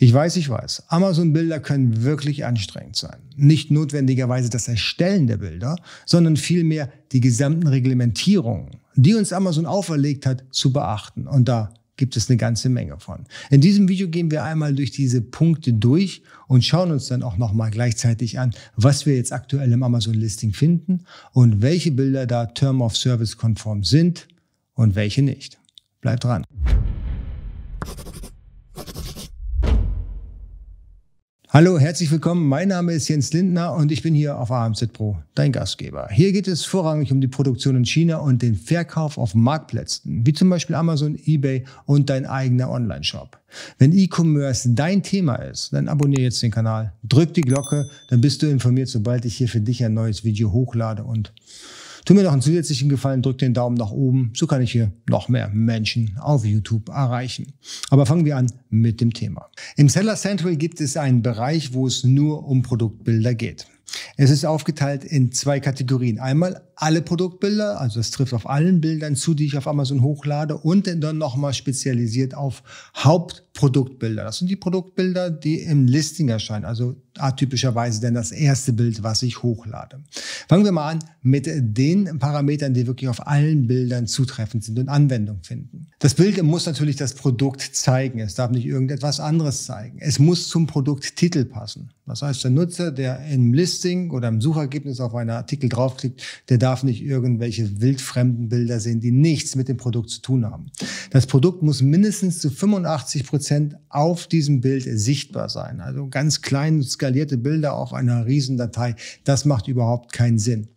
Ich weiß, ich weiß. Amazon-Bilder können wirklich anstrengend sein. Nicht notwendigerweise das Erstellen der Bilder, sondern vielmehr die gesamten Reglementierungen, die uns Amazon auferlegt hat, zu beachten. Und da gibt es eine ganze Menge von. In diesem Video gehen wir einmal durch diese Punkte durch und schauen uns dann auch nochmal gleichzeitig an, was wir jetzt aktuell im Amazon-Listing finden und welche Bilder da Term of Service konform sind und welche nicht. Bleibt dran. Hallo, herzlich willkommen. Mein Name ist Jens Lindner und ich bin hier auf AMZ Pro, dein Gastgeber. Hier geht es vorrangig um die Produktion in China und den Verkauf auf Marktplätzen, wie zum Beispiel Amazon, eBay und dein eigener Online-Shop. Wenn E-Commerce dein Thema ist, dann abonniere jetzt den Kanal, drück die Glocke, dann bist du informiert, sobald ich hier für dich ein neues Video hochlade und Tu mir noch einen zusätzlichen Gefallen, drück den Daumen nach oben. So kann ich hier noch mehr Menschen auf YouTube erreichen. Aber fangen wir an mit dem Thema. Im Seller Central gibt es einen Bereich, wo es nur um Produktbilder geht. Es ist aufgeteilt in zwei Kategorien. Einmal alle Produktbilder, also das trifft auf allen Bildern zu, die ich auf Amazon hochlade und dann nochmal spezialisiert auf Hauptproduktbilder. Das sind die Produktbilder, die im Listing erscheinen, also atypischerweise denn das erste Bild, was ich hochlade. Fangen wir mal an mit den Parametern, die wirklich auf allen Bildern zutreffend sind und Anwendung finden. Das Bild muss natürlich das Produkt zeigen. Es darf nicht irgendetwas anderes zeigen. Es muss zum Produkttitel passen. Das heißt, der Nutzer, der im Listing oder im Suchergebnis auf einen Artikel draufklickt, der darf nicht irgendwelche wildfremden Bilder sehen, die nichts mit dem Produkt zu tun haben. Das Produkt muss mindestens zu 85 Prozent auf diesem Bild sichtbar sein. Also ganz klein, ganz detaillierte Bilder auf einer Riesendatei, das macht überhaupt keinen Sinn.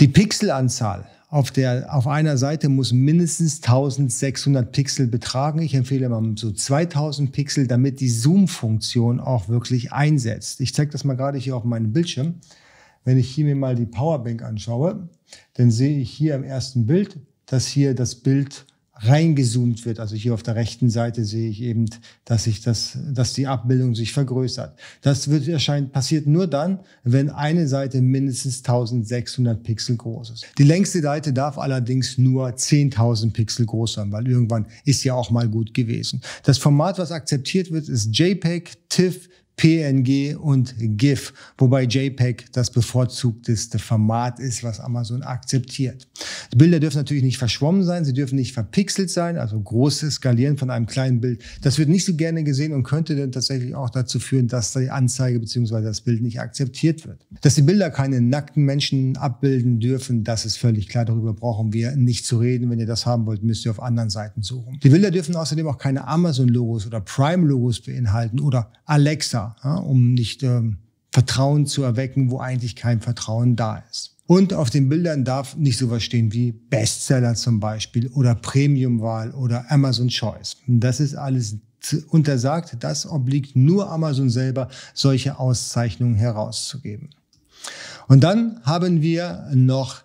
Die Pixelanzahl auf, der, auf einer Seite muss mindestens 1600 Pixel betragen. Ich empfehle mal so 2000 Pixel, damit die Zoom-Funktion auch wirklich einsetzt. Ich zeige das mal gerade hier auf meinem Bildschirm. Wenn ich hier mir mal die Powerbank anschaue, dann sehe ich hier im ersten Bild, dass hier das Bild reingezoomt wird. Also hier auf der rechten Seite sehe ich eben, dass sich das, dass die Abbildung sich vergrößert. Das wird erscheint, passiert nur dann, wenn eine Seite mindestens 1600 Pixel groß ist. Die längste Seite darf allerdings nur 10.000 Pixel groß sein, weil irgendwann ist ja auch mal gut gewesen. Das Format, was akzeptiert wird, ist JPEG, TIFF, PNG und GIF, wobei JPEG das bevorzugteste Format ist, was Amazon akzeptiert. Die Bilder dürfen natürlich nicht verschwommen sein, sie dürfen nicht verpixelt sein, also großes Skalieren von einem kleinen Bild. Das wird nicht so gerne gesehen und könnte dann tatsächlich auch dazu führen, dass die Anzeige bzw. das Bild nicht akzeptiert wird. Dass die Bilder keine nackten Menschen abbilden dürfen, das ist völlig klar, darüber brauchen wir nicht zu reden. Wenn ihr das haben wollt, müsst ihr auf anderen Seiten suchen. Die Bilder dürfen außerdem auch keine Amazon-Logos oder Prime-Logos beinhalten oder Alexa ja, um nicht ähm, Vertrauen zu erwecken, wo eigentlich kein Vertrauen da ist. Und auf den Bildern darf nicht sowas stehen wie Bestseller zum Beispiel oder Premiumwahl oder Amazon Choice. Das ist alles untersagt. Das obliegt nur Amazon selber, solche Auszeichnungen herauszugeben. Und dann haben wir noch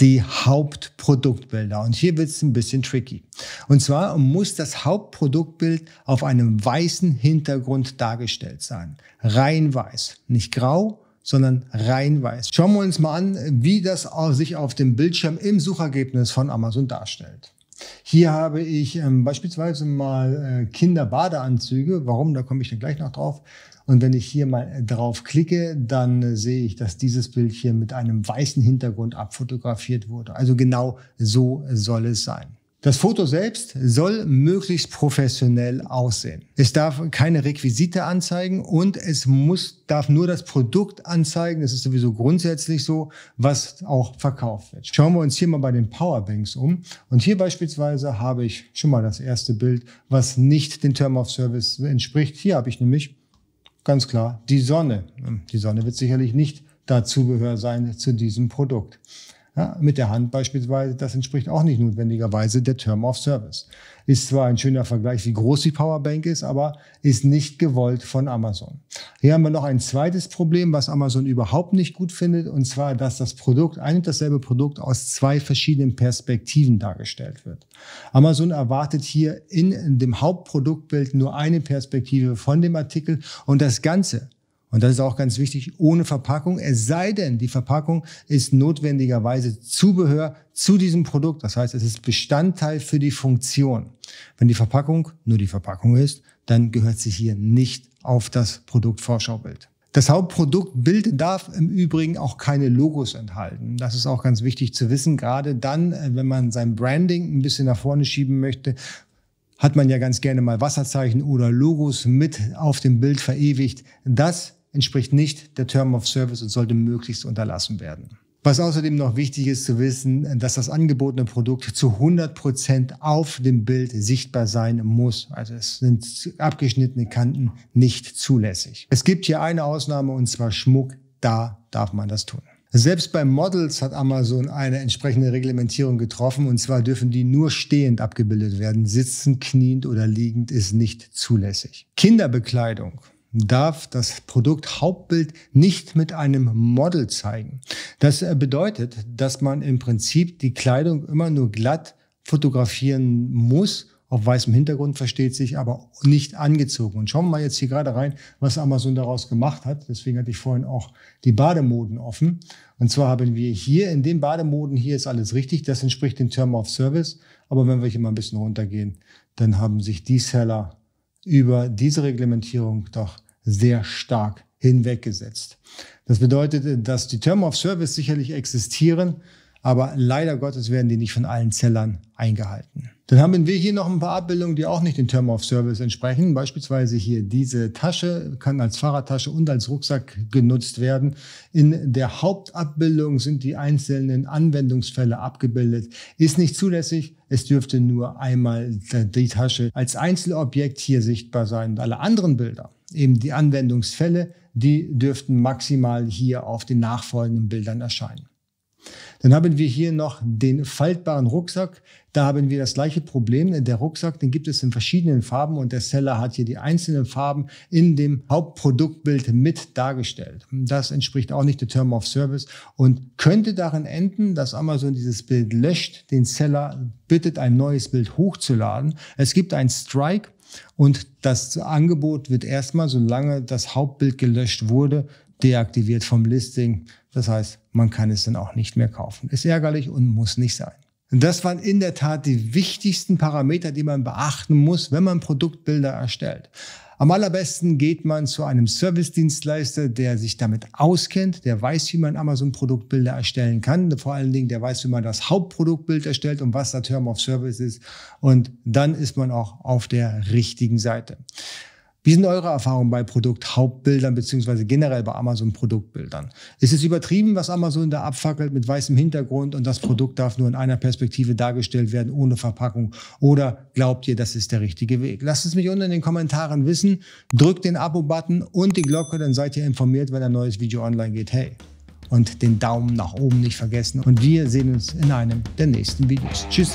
die Hauptproduktbilder. Und hier wird es ein bisschen tricky. Und zwar muss das Hauptproduktbild auf einem weißen Hintergrund dargestellt sein. Rein weiß, nicht grau, sondern rein weiß. Schauen wir uns mal an, wie das sich auf dem Bildschirm im Suchergebnis von Amazon darstellt. Hier habe ich ähm, beispielsweise mal äh, Kinderbadeanzüge. Warum? Da komme ich dann gleich noch drauf. Und wenn ich hier mal äh, drauf klicke, dann äh, sehe ich, dass dieses Bild hier mit einem weißen Hintergrund abfotografiert wurde. Also genau so soll es sein. Das Foto selbst soll möglichst professionell aussehen. Es darf keine Requisite anzeigen und es muss, darf nur das Produkt anzeigen. Das ist sowieso grundsätzlich so, was auch verkauft wird. Schauen wir uns hier mal bei den Powerbanks um. Und hier beispielsweise habe ich schon mal das erste Bild, was nicht den Term of Service entspricht. Hier habe ich nämlich ganz klar die Sonne. Die Sonne wird sicherlich nicht dazubehör sein zu diesem Produkt. Ja, mit der Hand beispielsweise, das entspricht auch nicht notwendigerweise der Term of Service. Ist zwar ein schöner Vergleich, wie groß die Powerbank ist, aber ist nicht gewollt von Amazon. Hier haben wir noch ein zweites Problem, was Amazon überhaupt nicht gut findet, und zwar, dass das Produkt, ein und dasselbe Produkt aus zwei verschiedenen Perspektiven dargestellt wird. Amazon erwartet hier in, in dem Hauptproduktbild nur eine Perspektive von dem Artikel und das Ganze und das ist auch ganz wichtig, ohne Verpackung, es sei denn, die Verpackung ist notwendigerweise Zubehör zu diesem Produkt. Das heißt, es ist Bestandteil für die Funktion. Wenn die Verpackung nur die Verpackung ist, dann gehört sie hier nicht auf das Produktvorschaubild. Das Hauptproduktbild darf im Übrigen auch keine Logos enthalten. Das ist auch ganz wichtig zu wissen, gerade dann, äh, wenn man sein Branding ein bisschen nach vorne schieben möchte, hat man ja ganz gerne mal Wasserzeichen oder Logos mit auf dem Bild verewigt. Das entspricht nicht der Term of Service und sollte möglichst unterlassen werden. Was außerdem noch wichtig ist zu wissen, dass das angebotene Produkt zu 100% auf dem Bild sichtbar sein muss. Also es sind abgeschnittene Kanten nicht zulässig. Es gibt hier eine Ausnahme und zwar Schmuck. Da darf man das tun. Selbst bei Models hat Amazon eine entsprechende Reglementierung getroffen und zwar dürfen die nur stehend abgebildet werden. Sitzend, kniend oder liegend ist nicht zulässig. Kinderbekleidung darf das Produkt Hauptbild nicht mit einem Model zeigen. Das äh, bedeutet, dass man im Prinzip die Kleidung immer nur glatt fotografieren muss auf weißem Hintergrund versteht sich, aber nicht angezogen. Und schauen wir mal jetzt hier gerade rein, was Amazon daraus gemacht hat. Deswegen hatte ich vorhin auch die Bademoden offen. Und zwar haben wir hier in den Bademoden, hier ist alles richtig, das entspricht dem Term of Service. Aber wenn wir hier mal ein bisschen runtergehen, dann haben sich die Seller über diese Reglementierung doch sehr stark hinweggesetzt. Das bedeutet, dass die Term of Service sicherlich existieren, aber leider Gottes werden die nicht von allen Zellern eingehalten. Dann haben wir hier noch ein paar Abbildungen, die auch nicht den Term of Service entsprechen. Beispielsweise hier diese Tasche kann als Fahrradtasche und als Rucksack genutzt werden. In der Hauptabbildung sind die einzelnen Anwendungsfälle abgebildet. Ist nicht zulässig. Es dürfte nur einmal die Tasche als Einzelobjekt hier sichtbar sein. Und alle anderen Bilder eben die Anwendungsfälle, die dürften maximal hier auf den nachfolgenden Bildern erscheinen. Dann haben wir hier noch den faltbaren Rucksack. Da haben wir das gleiche Problem. Der Rucksack, den gibt es in verschiedenen Farben und der Seller hat hier die einzelnen Farben in dem Hauptproduktbild mit dargestellt. Das entspricht auch nicht der Term of Service und könnte darin enden, dass Amazon dieses Bild löscht, den Seller bittet, ein neues Bild hochzuladen. Es gibt einen Strike und das Angebot wird erstmal, solange das Hauptbild gelöscht wurde, deaktiviert vom Listing. Das heißt, man kann es dann auch nicht mehr kaufen. Ist ärgerlich und muss nicht sein. das waren in der Tat die wichtigsten Parameter, die man beachten muss, wenn man Produktbilder erstellt. Am allerbesten geht man zu einem Service-Dienstleister, der sich damit auskennt, der weiß, wie man Amazon-Produktbilder erstellen kann. Vor allen Dingen, der weiß, wie man das Hauptproduktbild erstellt und was der Term of Service ist. Und dann ist man auch auf der richtigen Seite. Wie sind eure Erfahrungen bei Produkthauptbildern bzw. generell bei Amazon-Produktbildern? Ist es übertrieben, was Amazon da abfackelt mit weißem Hintergrund und das Produkt darf nur in einer Perspektive dargestellt werden, ohne Verpackung? Oder glaubt ihr, das ist der richtige Weg? Lasst es mich unten in den Kommentaren wissen. Drückt den Abo-Button und die Glocke, dann seid ihr informiert, wenn ein neues Video online geht. Hey! Und den Daumen nach oben nicht vergessen. Und wir sehen uns in einem der nächsten Videos. Tschüss!